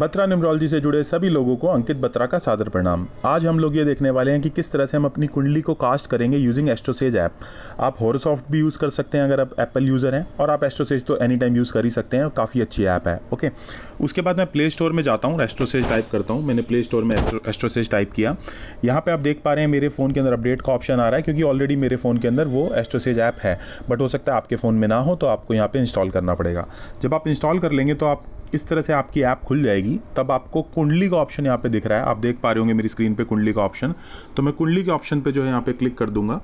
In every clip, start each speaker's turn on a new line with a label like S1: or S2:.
S1: Batra numerology से जुड़े सभी लोगों को अंकित बत्रा का सादर प्रणाम आज हम लोग ये देखने वाले हैं कि किस तरह से हम अपनी कुंडली को कास्ट करेंगे यूजिंग एस्ट्रोसेज ऐप आप होरसॉफ्ट भी यूज़ कर सकते हैं अगर आप एप्पल यूज़र हैं और आप एस्ट्रोसेज तो एनी टाइम यूज़ कर ही सकते हैं और काफ़ी अच्छी ऐप है ओके उसके बाद मैं प्ले स्टोर में जाता हूँ एस्ट्रोसेज टाइप करता हूँ मैंने प्ले स्टोर में एस्ट्रोसेज टाइप किया यहाँ पर आप देख पा रहे हैं मेरे फ़ोन के अंदर अपडेट का ऑप्शन आ रहा है क्योंकि ऑलरेडी मेरे फ़ोन के अंदर वो एस्ट्रोसेज ऐप है बट हो सकता है आपके फ़ोन में ना हो तो आपको यहाँ पर इंस्टॉल करना पड़ेगा जब आप इंस्टॉल कर लेंगे तो आप इस तरह से आपकी ऐप खुल जाएगी तब आपको कुंडली का ऑप्शन यहाँ पे दिख रहा है आप देख पा रहे होंगे मेरी स्क्रीन पे कुंडली का ऑप्शन तो मैं कुंडली के ऑप्शन पे जो है यहाँ पे क्लिक कर दूंगा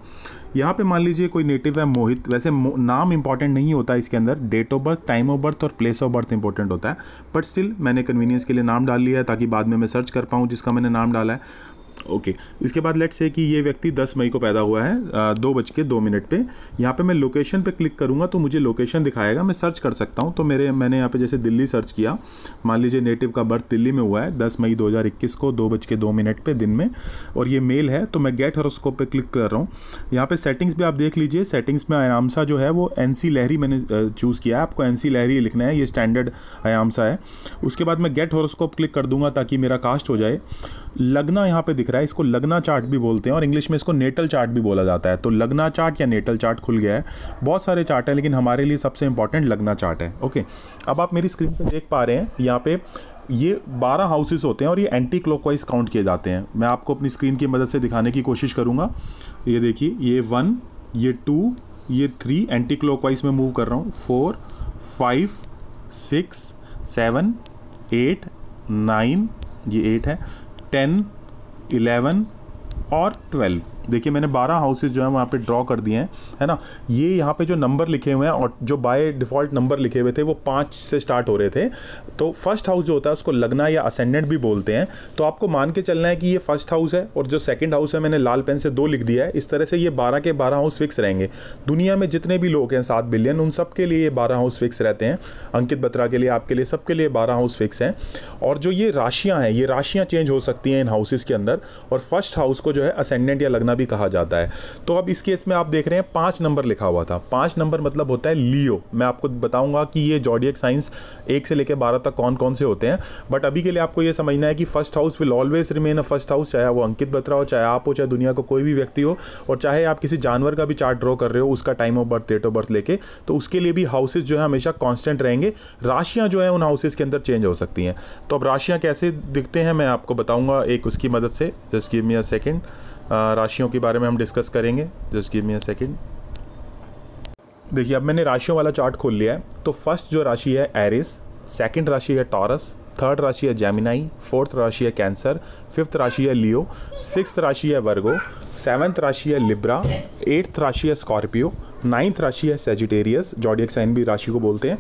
S1: यहाँ पे मान लीजिए कोई नेटिव है मोहित वैसे नाम इंपॉर्टेंट नहीं होता इसके अंदर date of birth time of birth और प्लेस ऑफ बर्थ इंपॉर्टेंट होता है बट स्टिल मैंने कन्वीनियंस के लिए नाम डाल लिया है ताकि बाद में मैं सर्च कर पाऊँ जिसका मैंने नाम डाला है ओके okay. इसके बाद लेट्स से कि ये व्यक्ति 10 मई को पैदा हुआ है आ, दो बज के दो मिनट पे यहाँ पे मैं लोकेशन पे क्लिक करूँगा तो मुझे लोकेशन दिखाएगा मैं सर्च कर सकता हूँ तो मेरे मैंने यहाँ पे जैसे दिल्ली सर्च किया मान लीजिए नेटिव का बर्थ दिल्ली में हुआ है 10 मई 2021 को दो बज के दो मिनट पर दिन में और ये मेल है तो मैं गेट हॉरोस्कोप पर क्लिक कर रहा हूँ यहाँ पर सेटिंग्स भी आप देख लीजिए सेटिंग्स में आयामसा जो है वो एन लहरी मैंने चूज़ किया है आपको एन लहरी लिखना है ये स्टैंडर्ड आयामसा है उसके बाद मैं गेट हॉरोस्कोप क्लिक कर दूँगा ताकि मेरा कास्ट हो जाए लगना यहाँ पे दिख रहा है इसको लगना चार्ट भी बोलते हैं और इंग्लिश में इसको नेटल चार्ट भी बोला जाता है तो लगना चार्ट या नेटल चार्ट खुल गया है बहुत सारे चार्ट हैं लेकिन हमारे लिए सबसे इंपॉर्टेंट लगना चार्ट है ओके अब आप मेरी स्क्रीन पर देख पा रहे हैं यहाँ पे ये 12 हाउसेस होते हैं और ये एंटी क्लॉकवाइज काउंट किए जाते हैं मैं आपको अपनी स्क्रीन की मदद से दिखाने की कोशिश करूँगा ये देखिए ये वन ये टू ये थ्री एंटी क्लॉकवाइज में मूव कर रहा हूँ four five six seven eight nine ये एट है टेन इलेवन और ट्वेल्व देखिए मैंने 12 हाउसेज जो है वहाँ पे ड्रॉ कर दिए हैं है ना ये यहाँ पे जो नंबर लिखे हुए हैं और जो बाय डिफ़ॉल्ट नंबर लिखे हुए थे वो पाँच से स्टार्ट हो रहे थे तो फर्स्ट हाउस जो होता है उसको लगना या असेंडेंट भी बोलते हैं तो आपको मान के चलना है कि ये फर्स्ट हाउस है और जो सेकेंड हाउस है मैंने लाल पेन से दो लिख दिया है इस तरह से ये बारह के बारह हाउस फिक्स रहेंगे दुनिया में जितने भी लोग हैं सात बिलियन उन सब के लिए ये बारह हाउस फिक्स रहते हैं अंकित बत्रा के लिए आपके लिए सबके लिए बारह हाउस फिक्स हैं और जो ये राशियाँ हैं ये राशियाँ चेंज हो सकती हैं इन हाउसेज़ के अंदर और फर्स्ट हाउस को जो है असेंडेंट या लगना भी कहा जाता है तो अब इस केस में आप देख रहे हैं पाँच नंबर लिखा हुआ था पाँच नंबर मतलब होता है लियो मैं आपको बताऊंगा कि ये जॉडियक साइंस एक से लेकर बारह तक कौन कौन से होते हैं बट अभी के लिए आपको ये समझना है कि first house will always remain a first house चाहे वो अंकित बत्रा हो चाहे आप हो चाहे दुनिया का को कोई भी व्यक्ति हो और चाहे आप किसी जानवर का भी चार्ट ड्रॉ कर रहे हो उसका time of birth date of birth लेके तो उसके लिए भी हाउसेज जो है हमेशा कॉन्स्टेंट रहेंगे राशियाँ जो है उन हाउसेज के अंदर चेंज हो सकती हैं तो अब राशियाँ कैसे दिखते हैं मैं आपको बताऊँगा एक उसकी मदद से just give me a second राशियों के बारे में हम डिस्कस करेंगे just give me a second देखिए अब मैंने राशियों वाला चार्ट खोल लिया है तो फर्स्ट जो राशि है एरिस सेकंड राशि है टॉरस थर्ड राशि है जेमिनाई फोर्थ राशि है कैंसर फिफ्थ राशि है लियो सिक्स राशि है वर्गो सेवन्थ राशि है लिब्रा एट्थ राशि है स्कॉर्पियो नाइन्थ राशि है सेजिटेरियस जॉडियक साइन भी राशि को बोलते हैं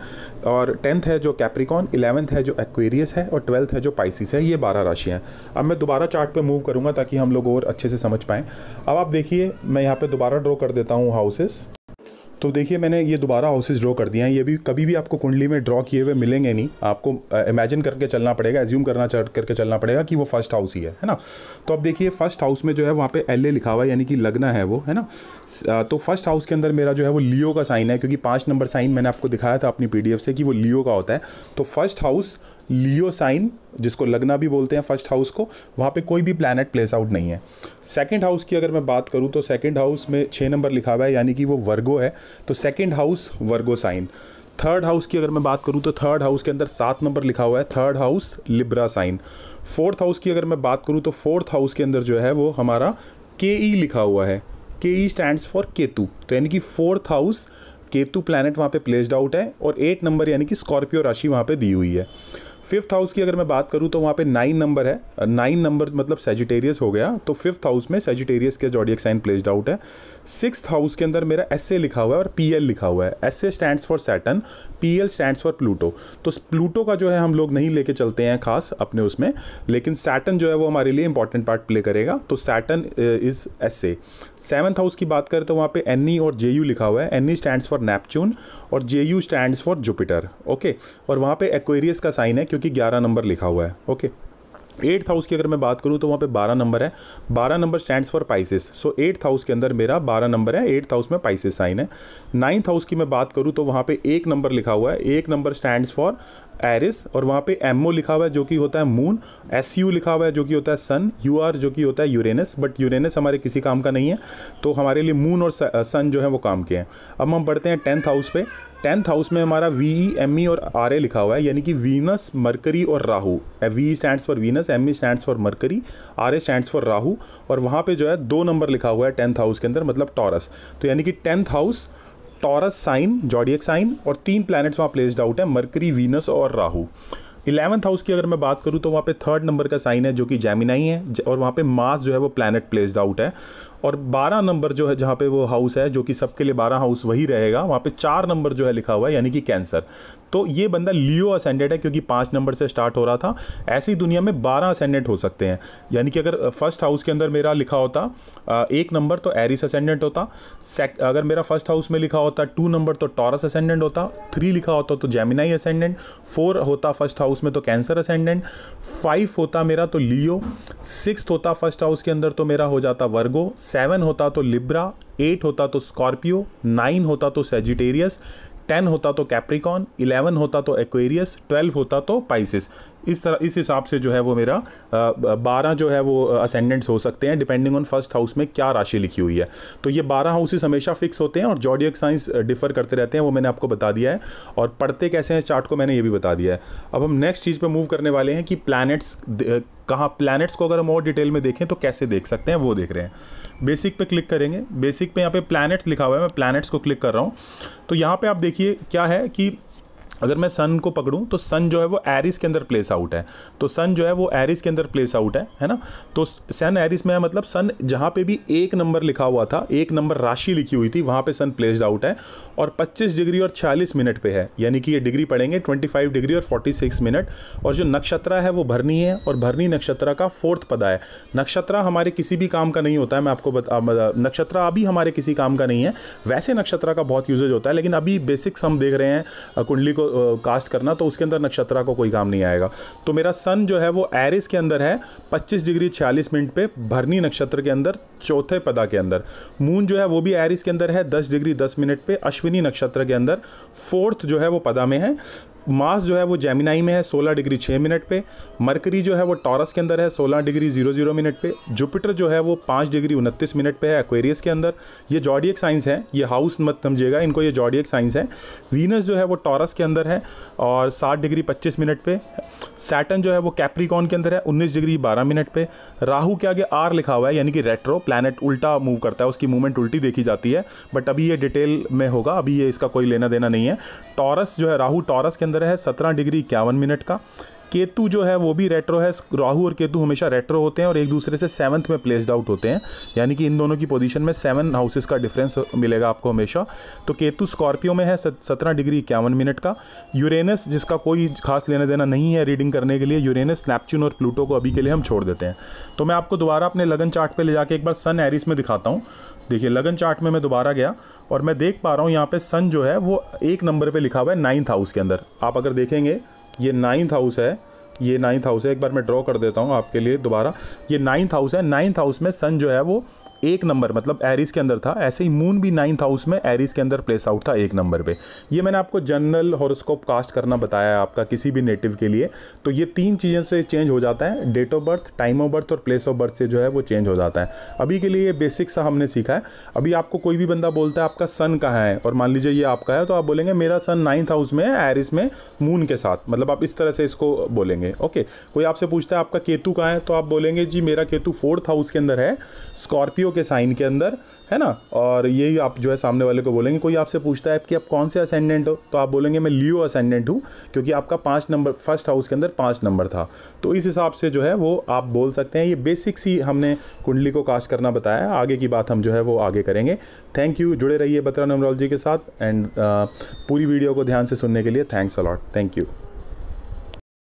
S1: और टेंथ है जो कैप्रिकॉन इलेवंथ है जो एक्वेरियस है और ट्वेल्थ है जो पाइसिस है ये बारह राशियाँ हैं अब मैं दोबारा चार्ट पे मूव करूँगा ताकि हम लोग और अच्छे से समझ पाएँ अब आप देखिए मैं यहाँ पर दोबारा ड्रॉ कर देता हूँ हाउसेस तो देखिए मैंने ये दोबारा हाउसेज ड्रॉ कर दिए हैं ये भी कभी भी आपको कुंडली में ड्रॉ किए हुए मिलेंगे नहीं आपको इमेजिन करके चलना पड़ेगा एज्यूम करना करके चलना पड़ेगा कि वो फर्स्ट हाउस ही है है ना तो अब देखिए फर्स्ट हाउस में जो है वहाँ पे एल ए लिखा हुआ है यानी कि लगना है वो है ना तो फर्स्ट हाउस के अंदर मेरा जो है वो लियो का साइन है क्योंकि पाँच नंबर साइन मैंने आपको दिखाया था अपनी पी से कि वो लियो का होता है तो फर्स्ट हाउस लियो साइन जिसको लगना भी बोलते हैं फर्स्ट हाउस को वहाँ पे कोई भी प्लानट प्लेस आउट नहीं है सेकंड हाउस की अगर मैं बात करूँ तो सेकंड हाउस में छः नंबर लिखा हुआ है यानी कि वो वर्गो है तो second house Virgo sign third house की अगर मैं बात करूँ तो थर्ड हाउस के अंदर सात नंबर लिखा हुआ है third house Libra sign fourth house की अगर मैं बात करूँ तो फोर्थ हाउस के अंदर जो है वो हमारा के ई लिखा हुआ है के ई स्टैंड्स फॉर केतु तो यानी कि फोर्थ हाउस केतु प्लानट वहाँ पे प्लेस्ड आउट है और एट नंबर यानी कि स्कॉर्पियो राशि वहाँ पे दी हुई है फिफ्थ हाउस की अगर मैं बात करूँ तो वहाँ पे नाइन नंबर है नाइन uh, नंबर मतलब सेजिटेरियस हो गया तो फिफ्थ हाउस में सेजिटेरियस के जॉडियक साइन प्लेस्ड आउट है सिक्स हाउस के अंदर मेरा एस लिखा हुआ है और पी लिखा हुआ है S A stand for Saturn P L stand for Pluto तो प्लूटो का जो है हम लोग नहीं लेके चलते हैं खास अपने उसमें लेकिन सैटन जो है वो हमारे लिए इंपॉर्टेंट पार्ट प्ले करेगा तो Saturn is S A seventh house की बात करें तो वहाँ पे एन ई e और जे यू लिखा हुआ है N E stand for Neptune और J U stand for Jupiter okay और वहाँ पे एक्वेरियस का साइन है क्योंकि ग्यारह नंबर लिखा हुआ है ओके okay? एट्थ हाउस की अगर मैं बात करूँ तो वहाँ पे बारह नंबर है बारह number stands for Pisces so eighth house के अंदर मेरा बारह नंबर है एट्थ हाउस में पाइसिस साइन है नाइन्थ हाउस की मैं बात करूँ तो वहाँ पे एक नंबर लिखा हुआ है एक नंबर स्टैंड्स फॉर एरिस और वहाँ पे ओ लिखा हुआ है जो कि होता है मून एस यू लिखा हुआ है जो कि होता है सन यू आर जो कि होता है यूरेनस बट यूरेनस हमारे किसी काम का नहीं है तो हमारे लिए मून और सन जो है वो काम के हैं अब हम पढ़ते हैं टेंथ हाउस पे टेंथ हाउस में हमारा वी ई एम ई और आर ए लिखा हुआ है यानी कि वीनस मरकरी और Rahu V E stands for Venus M E stands for Mercury R A stands for Rahu और वहाँ पे जो है दो नंबर लिखा हुआ है टेंथ हाउस के अंदर मतलब टॉरस तो यानी कि tenth house Taurus sign zodiac sign और तीन प्लानट्स वहाँ प्लेस्ड आउट है मरकरी वीनस और राहु इलेवंथ हाउस की अगर मैं बात करूँ तो वहाँ पे थर्ड नंबर का साइन है जो कि जैमिनाई है और वहाँ पे मास जो है वो प्लानट प्लेस्ड आउट है और 12 नंबर जो है जहाँ पे वो हाउस है जो कि सबके लिए 12 हाउस वही रहेगा वहाँ पे चार नंबर जो है लिखा हुआ है यानी कि कैंसर तो ये बंदा लियो असेंडेड है क्योंकि पाँच नंबर से स्टार्ट हो रहा था ऐसी दुनिया में बारह असेंडेंट हो सकते हैं यानी कि अगर फर्स्ट हाउस के अंदर मेरा लिखा होता एक नंबर तो एरिस असेंडेंट होता अगर मेरा फर्स्ट हाउस में लिखा होता टू नंबर तो टॉरस असेंडेंट होता थ्री लिखा होता तो जेमिनाई असेंडेंट फोर होता फर्स्ट हाउस में तो कैंसर असेंडेंट फाइव होता मेरा तो लियो सिक्स होता फर्स्ट हाउस के अंदर तो मेरा हो जाता वर्गो सेवन होता तो लिब्रा एट होता तो स्कॉर्पियो नाइन होता तो सेजिटेरियस टेन होता तो कैप्रिकॉन इलेवन होता तो एक्वेरियस ट्वेल्व होता तो पाइसिस इस तरह इस हिसाब से जो है वो मेरा बारह जो है वो असेंडेंट्स हो सकते हैं डिपेंडिंग ऑन फर्स्ट हाउस में क्या राशि लिखी हुई है तो ये बारह हाउसेस हमेशा फिक्स होते हैं और जॉडियक साइंस डिफर करते रहते हैं वो मैंने आपको बता दिया है और पढ़ते कैसे हैं चार्ट को मैंने ये भी बता दिया है अब हम नेक्स्ट चीज़ पर मूव करने वाले हैं कि प्लानट्स कहाँ प्लैनेट्स को अगर हम और डिटेल में देखें तो कैसे देख सकते हैं वो देख रहे हैं बेसिक पे क्लिक करेंगे बेसिक पे यहाँ पे प्लैनेट्स लिखा हुआ है मैं प्लैनेट्स को क्लिक कर रहा हूँ तो यहाँ पे आप देखिए क्या है कि अगर मैं सन को पकड़ूँ तो सन जो है वो एरिस के अंदर प्लेस आउट है तो सन जो है वो एरिस के अंदर प्लेस आउट है है ना तो सन एरिस में है मतलब सन जहाँ पे भी एक नंबर लिखा हुआ था एक नंबर राशि लिखी हुई थी वहाँ पे सन प्लेस्ड आउट है और 25 डिग्री और 40 मिनट पे है यानी कि ये डिग्री पड़ेंगे 25 डिग्री और 46 मिनट और जो नक्षत्रा है वो भरनी है और भरनी नक्षत्रा का फोर्थ पदा है नक्षत्रा हमारे किसी भी काम का नहीं होता है मैं आपको बता नक्षत्रा अभी हमारे किसी काम का नहीं है वैसे नक्षत्रा का बहुत यूजेज होता है लेकिन अभी बेसिक्स हम देख रहे हैं कुंडली को कास्ट करना तो उसके अंदर नक्षत्रा को कोई काम नहीं आएगा तो मेरा सन जो है वो एरिस के अंदर है पच्चीस डिग्री छियालीस मिनट पे भरनी नक्षत्र के अंदर चौथे पदा के अंदर मून जो है वो भी एरिस के अंदर है दस डिग्री दस मिनट पे अश्विनी नक्षत्र के अंदर फोर्थ जो है वो पदा में है मास जो है वो जेमिनाई में है 16 डिग्री 6 मिनट पे मरकरी जो है वो टॉरस के अंदर है 16 डिग्री 00 मिनट पे जुपिटर जो है वो 5 डिग्री उनतीस मिनट पे है एक्वेरियस के अंदर ये जॉडियक साइंस है ये हाउस मत समझिएगा इनको ये जॉडियक साइंस है वीनस जो है वो टॉरस के अंदर है और सात डिग्री पच्चीस मिनट पे सैटन जो है वो कैप्रिकॉन के अंदर है उन्नीस डिग्री बारह मिनट पे राहू के आगे आर लिखा हुआ है यानी कि रेट्रो प्लानट उल्टा मूव करता है उसकी मूवमेंट उल्टी देखी जाती है बट अभी ये डिटेल में होगा अभी ये इसका कोई लेना देना नहीं है टॉरस जो है राहू टॉरस के अंदर अंदर है सत्रह डिग्री इक्यावन मिनट का केतु जो है वो भी रेट्रो है राहु और केतु हमेशा रेट्रो होते हैं और एक दूसरे से सेवन्थ में प्लेसड आउट होते हैं यानी कि इन दोनों की पोजीशन में सेवन हाउसेस का डिफरेंस मिलेगा आपको हमेशा तो केतु स्कॉर्पियो में है सत्रह डिग्री इक्यावन मिनट का यूरेनस जिसका कोई खास लेना देना नहीं है रीडिंग करने के लिए यूरेनस नैपच्यून और प्लूटो को अभी के लिए हम छोड़ देते हैं तो मैं आपको दोबारा अपने लगन चार्ट पर ले जाके एक बार सन एरिस में दिखाता हूँ देखिए लगन चार्ट में मैं दोबारा गया और मैं देख पा रहा हूँ यहाँ पे सन जो है वो एक नंबर पे लिखा हुआ है नाइन्थ हाउस के अंदर आप अगर देखेंगे ये नाइन्थ हाउस है ये नाइन्थ हाउस है एक बार मैं ड्रॉ कर देता हूँ आपके लिए दोबारा ये नाइन्थ हाउस है नाइन्थ हाउस में सन जो है वो एक नंबर मतलब एरिस के अंदर था ऐसे ही मून भी नाइन्थ हाउस में एरिस के अंदर प्लेस आउट था एक नंबर पे ये मैंने आपको जनरल हॉरोस्कोप कास्ट करना बताया है आपका किसी भी नेटिव के लिए तो ये तीन चीज़ें से चेंज हो जाता है date of birth time of birth और प्लेस ऑफ बर्थ से जो है वो चेंज हो जाता है अभी के लिए ये बेसिक सा हमने सीखा है अभी आपको कोई भी बंदा बोलता है आपका सन कहाँ है और मान लीजिए ये आपका है तो आप बोलेंगे मेरा सन नाइन्थ हाउस में है एरिस में मून के साथ मतलब आप इस तरह से इसको बोलेंगे ओके कोई आपसे पूछता है आपका केतु कहाँ है तो आप बोलेंगे जी मेरा केतु फोर्थ हाउस के अंदर है स्कॉर्पियो रेशियो के साइन के अंदर है ना और यही आप जो है सामने वाले को बोलेंगे कोई आपसे पूछता है कि आप कौन से असेंडेंट हो तो आप बोलेंगे मैं लियो असेंडेंट हूँ क्योंकि आपका पाँच नंबर फर्स्ट हाउस के अंदर पाँच नंबर था तो इस हिसाब से जो है वो आप बोल सकते हैं ये बेसिक्स ही हमने कुंडली को कास्ट करना बताया आगे की बात हम जो है वो आगे करेंगे थैंक यू जुड़े रहिए बत्रा नमरोलॉजी के साथ एंड uh, पूरी वीडियो को ध्यान से सुनने के लिए थैंक्स अलॉट थैंक यू